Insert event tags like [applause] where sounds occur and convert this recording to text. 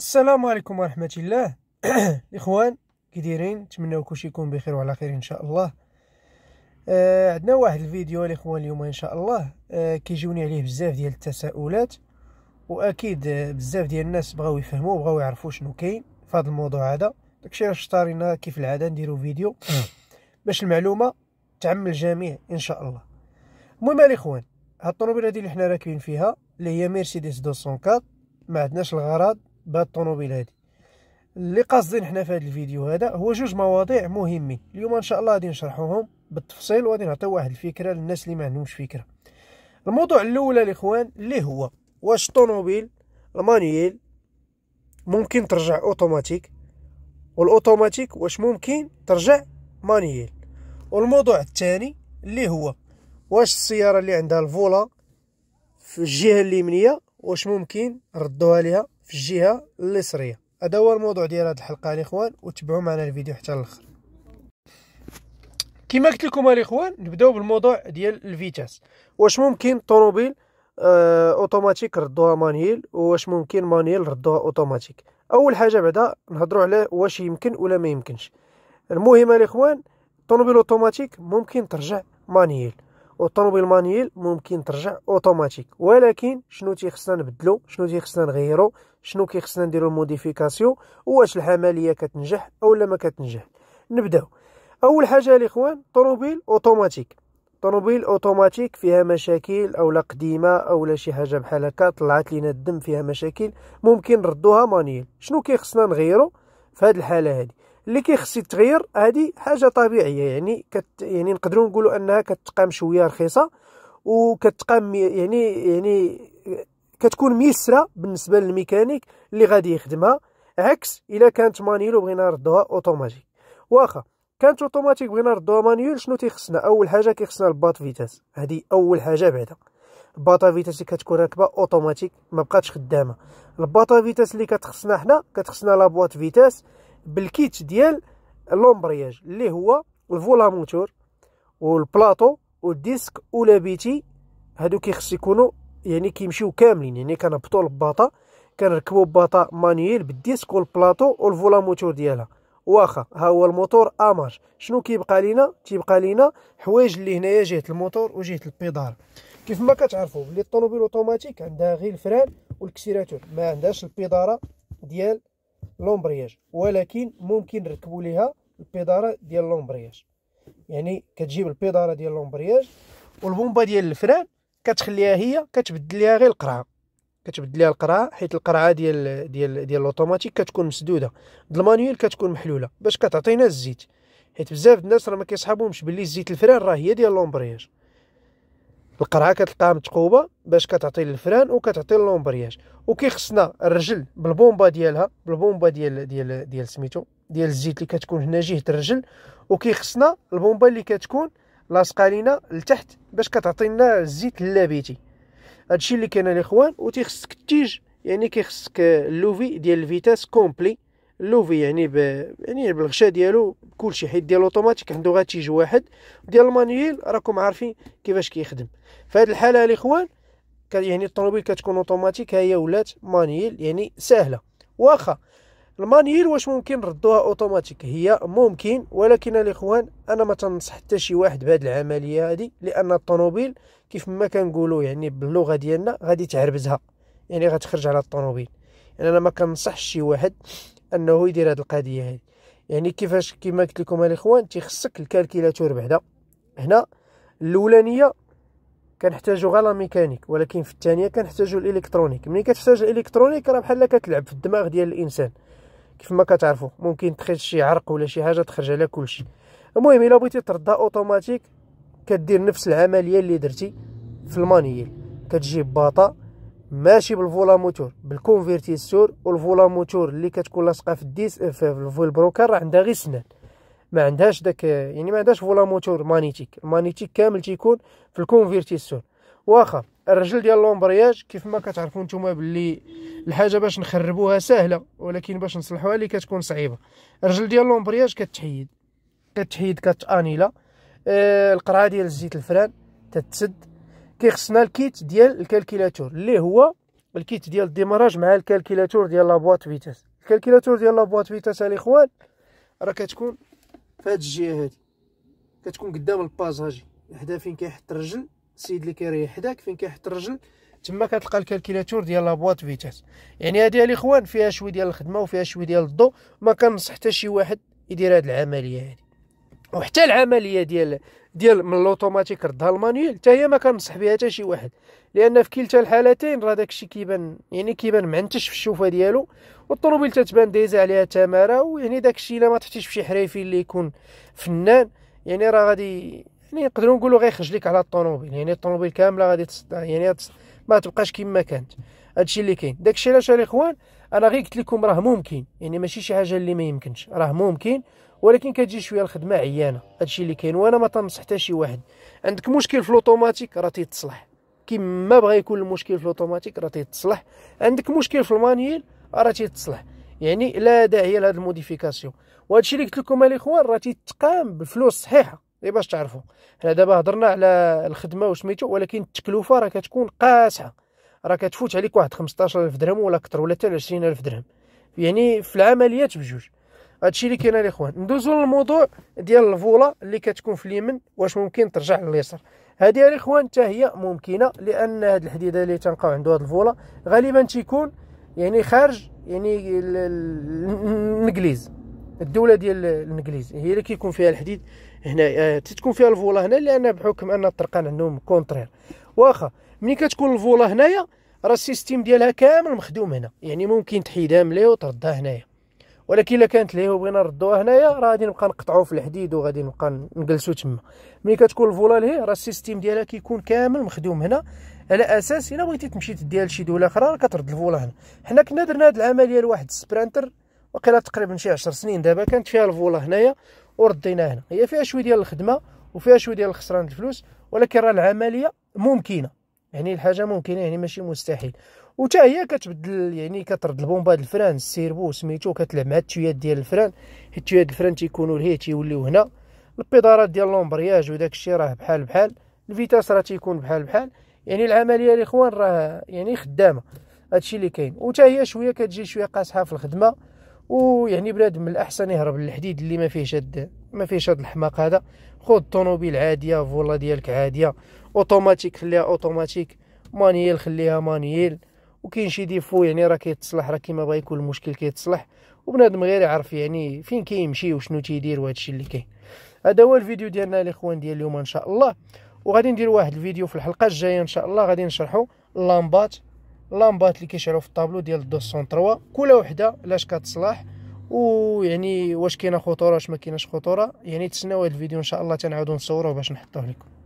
السلام عليكم ورحمة الله [clears throat] إخوان كديرين دايرين نتمنى كلشي يكون بخير وعلى خير إن شاء الله آه عندنا واحد الفيديو الإخوان اليوم إن شاء الله آه كيجوني عليه بزاف ديال التساؤلات وأكيد آه بزاف ديال الناس بغاو يفهموا بغاو يعرفوا شنو كاين في هذا الموضوع هذا داكشي علاش اشترينا كيف العادة نديرو فيديو [coughs] باش المعلومة تعم الجميع إن شاء الله المهم الإخوان هاد الطونوبيل هادي اللي حنا راكبين فيها اللي هي مرسيدس 204 ما عندناش الغرض بهاد الطوموبيل هادي اللي قاصدين حنا في هذا الفيديو هذا هو جوج مواضيع مهمين اليوم ان شاء الله غادي نشرحوهم بالتفصيل وغادي نعطيو واحد الفكره للناس اللي ما عندهمش فكره الموضوع الاول الاخوان اللي هو واش الطوموبيل المانييل ممكن ترجع اوتوماتيك والاوتوماتيك واش ممكن ترجع مانيويل والموضوع الثاني اللي هو واش السياره اللي عندها الفولا في الجهه اليمنيه واش ممكن ردوها ليها في الجهه اليسريه هذا هو الموضوع ديال هذه الحلقه الاخوان وتبعوا معنا الفيديو حتى الاخر كما قلت لكم الاخوان نبداو بالموضوع ديال الفيتاس واش ممكن طوموبيل آه اوتوماتيك ردوها مانيل واش ممكن مانيل ردوها اوتوماتيك اول حاجه بعدا نهضروا على واش يمكن ولا ما يمكنش المهم الاخوان الطوموبيل اوتوماتيك ممكن ترجع مانيل والطوموبيل مانيل ممكن ترجع اوتوماتيك ولكن شنو تيخصنا نبدلو شنو تيخصنا نغيرو شنو كيخصنا نديرو الموديفيكاسيون واش العمليه كتنجح لا ما كتنجح نبداو اول حاجه الاخوان طوموبيل اوتوماتيك طوموبيل اوتوماتيك فيها مشاكل او لا قديمه او لا شي حاجه بحال هكا طلعت لينا الدم فيها مشاكل ممكن نردوها مانيل شنو كيخصنا نغيرو في هذه الحاله هذه اللي كيخص التغيير هذه حاجه طبيعيه يعني كت يعني نقدروا نقولوا انها كتقام شويه رخيصه وكتقام يعني يعني كتكون ميسره بالنسبه للميكانيك اللي غادي يخدمها عكس الا كانت مانيول وبغينا نردوها اوتوماتيك واخا كانت اوتوماتيك بغينا نردوها مانيول شنو تيخصنا اول حاجه كيخصنا الباط فيتاس هادي اول حاجه بعدا الباطا فيتاس اللي كتكون راكبه اوتوماتيك مبقاتش خدامه الباطا فيتاس اللي كتخصنا حنا كتخصنا لابواط فيتاس بالكيت ديال لومبرياج اللي هو الفولا موتور والبلاطو والديسك ولابيتي هادو كيخص يكونوا يعني كيمشيو كاملين يعني كنهبطو الباطا كنركبو باطا مانييل بالديسك والبلاطو والفولا موتور ديالها واخا ها هو الموتور اماج شنو كيبقى لينا تيبقى لينا حوايج اللي هنايا جهه الموتور وجهه البيدال كيف ما كتعرفوا بلي الطوموبيل اوتوماتيك عندها غير الفران والكسيراتور ما عندهاش البيداره ديال لومبرياج ولكن ممكن نركبوا ليها البيداره ديال لومبرياج يعني كتجيب البيداره ديال لومبرياج والبومبا ديال الفران كتخليها هي كتبدل ليها غير القرعه كتبدل ليها القرعه حيت القرعه ديال ديال ديال الاوتوماتيك كتكون مسدوده المانيوال كتكون محلوله باش كتعطينا الزيت حيت بزاف الناس راه ما كيصحابهمش باللي الزيت الفران راه هي ديال لومبرياج القرعه كتلقاها متقوبه باش كتعطي للفران وكتعطي لومبرياج وكيخصنا الرجل بالبومبا ديالها بالبومبا ديال ديال ديال سميتو ديال الزيت اللي كتكون هنا جهه الرجل وكيخصنا البومبا اللي كتكون لاصقه لينا لتحت باش كتعطينا الزيت اللابيتي هادشي اللي كاين الاخوان و تيخصك التيج يعني كيخصك اللوفي ديال الفيتاس كومبلي اللوفي يعني ب... يعني بالغشاء ديالو بكلشي حيت ديال اوتوماتيك عنده غير تيج واحد ديال المانيويل راكم عارفين كيفاش كيخدم في الحاله الاخوان يعني الطوموبيل كتكون اوتوماتيك هي ولات مانيويل يعني سهله واخا المانيير واش ممكن ردوها اوتوماتيك هي ممكن ولكن الاخوان انا ما تنصح حتى شي واحد بهذه العمليه هذه لان الطوموبيل كيف ما كنقولوا يعني باللغه ديالنا غادي تعربزها يعني غتخرج على الطوموبيل يعني انا ما كنصحش شي واحد انه يدير هذه القضيه هذه يعني كيفاش كما قلت لكم الاخوان تيخصك الكالكيلاتور بعدا هنا الاولانيه كنحتاجو غير لا ميكانيك ولكن في الثانيه كنحتاجو الالكترونيك ملي كتحتاج الالكترونيك راه بحال كتلعب في الدماغ ديال الانسان كيف ما كتعرفوا ممكن تخرج شي عرق ولا شي حاجه تخرج على كلشي المهم الا بغيتي تردا اوتوماتيك كدير نفس العمليه اللي درتي في المانييل كتجيب باطا ماشي بالفولا موتور بالكونفيرتيسور والفولا موتور اللي كتكون لاصقه في الديس في الفول بروكر راه عندها غير سنان ما عندهاش داك يعني ما عندهاش فولا موتور مانيتيك المانيتيك كامل تيكون في الكونفيرتيسور واخا الرجل ديال لومبرياج كيف ما كتعرفوا نتوما باللي الحاجه باش نخربوها سهله ولكن باش نصلحوها اللي كتكون صعيبه الرجل ديال لومبرياج كتحيد كتحيد كتانيلا آه القرعه ديال الزيت الفران تتسد كيخصنا الكيت ديال الكالكيلاتور اللي هو الكيت ديال الديماراج مع الكالكيلاتور ديال لابواط فيتاس الكالكيلاتور ديال لابواط فيتاس الاخوان راه كتكون في هاد الجهه هادي كتكون قدام الباساجي حدا فين كيحط الرجل السيد اللي كيريح حداك فين كيحط الرجل تما كتلقى الكالكيلاتور ديال لابواط فيتات يعني هذه الاخوان فيها شويه ديال الخدمه وفيها شويه ديال الضوء ما كنصح حتى شي واحد يدير هذه العمليه هذه وحتى العمليه ديال ديال من الاوتوماتيك ردها المانيول حتى هي ما كنصح بها حتى شي واحد لان في كلتا الحالتين راه داكشي كيبان يعني كيبان معنتش في الشوفه ديالو والطوموبيل تتبان دايزه عليها تماره ويعني داكشي الا ما تحتيش بشي حريفي اللي يكون فنان يعني راه غادي يعني نقدروا نقولوا غير لك على الطوموبيل يعني الطوموبيل كامله غادي تصدع يعني ما تبقاش كما كانت هادشي اللي كاين داكشي علاش الاخوان انا غير قلت لكم راه ممكن يعني ماشي شي حاجه اللي ما يمكنش راه ممكن ولكن كتجي شويه الخدمه عيانه هادشي اللي كاين وانا ما تنصح حتى شي واحد عندك مشكل في الاوتوماتيك راه تيتصلح كما بغى يكون المشكل في الاوتوماتيك راه تيتصلح عندك مشكل في المانيل راه تيتصلح يعني لا داعي لهاد الموديفيكاسيون وهادشي اللي قلت لكم الاخوان راه تيتقام بفلوس صحيحه غير باش تعرفوا حنا دابا هضرنا على الخدمه وسميتو ولكن التكلفه راه كتكون قاسحه راه كتفوت عليك واحد 15000 درهم ولا اكثر ولا حتى 20000 درهم يعني في العمليات بجوج هادشي اللي كاين الاخوان ندوزو للموضوع ديال الفولا اللي كتكون في اليمن واش ممكن ترجع لليسار هذه الاخوان حتى هي ممكنه لان هاد الحديده اللي تنلقاو عندو هاد الفولا غالبا تيكون يعني خارج يعني الانجليز الدوله ديال الانجليز هي اللي كيكون فيها الحديد هنا آه، تتكون فيها الفولا هنا لان بحكم ان الطرقان عندهم كونترير واخا ملي كتكون الفولا هنايا راه السيستيم ديالها كامل مخدوم هنا يعني ممكن تحيدها ملي وتردها تردها هنايا ولكن الا كانت ليه وبغينا نردوها هنايا راه غادي نبقى نقطعو في الحديد وغادي نبقى نجلسو تما ملي كتكون الفولا لهي راه السيستيم ديالها كيكون كامل مخدوم هنا على اساس الا بغيتي تمشي تديها لشي دوله اخرى راه كترد الفولا هنا حنا كنا درنا هاد العمليه لواحد السبرانتر وقيلا تقريبا شي 10 سنين دابا كانت فيها الفولا هنايا ورديناه هنا هي فيها شويه ديال الخدمه وفيها شويه ديال الخسران الفلوس ولكن راه العمليه ممكنه يعني الحاجه ممكنه يعني ماشي مستحيل وتا هي كتبدل يعني كترد البومبا الفران السيربو سميتو كتلعب مع التويات ديال الفران حيت التويات الفران تيكونوا لهي تيوليو هنا البيدارات ديال لومبرياج وداك الشيء راه بحال بحال الفيتاس راه تيكون بحال بحال يعني العمليه الاخوان راه يعني خدامه هادشي اللي كاين وتا هي شويه كتجي شويه قاصحه في الخدمه ويعني بنادم من الاحسن يهرب للحديد اللي ما فيهش هاد ما فيهش هاد الحماق هذا خذ طوموبيل عاديه فولا ديالك عاديه اوتوماتيك خليها اوتوماتيك مانييل خليها مانييل وكاين شي ديفو يعني راه كيتصلح راه كيما بغا يكون المشكل كيتصلح وبنادم غير يعرف يعني فين كيمشي وشنو تيدير وهذا الشيء اللي كاين هذا هو الفيديو ديالنا الاخوان ديال اليوم ان شاء الله وغادي ندير واحد الفيديو في الحلقه الجايه ان شاء الله غادي نشرحوا اللامبات لامبات اللي كيشعلوا في الطابلو ديال 203 كل وحده لاش كتصلح ويعني واش كاينه خطوره واش ما كايناش خطوره يعني تسناو هذا الفيديو ان شاء الله تنعاودو نصوروه باش نحطوه لكم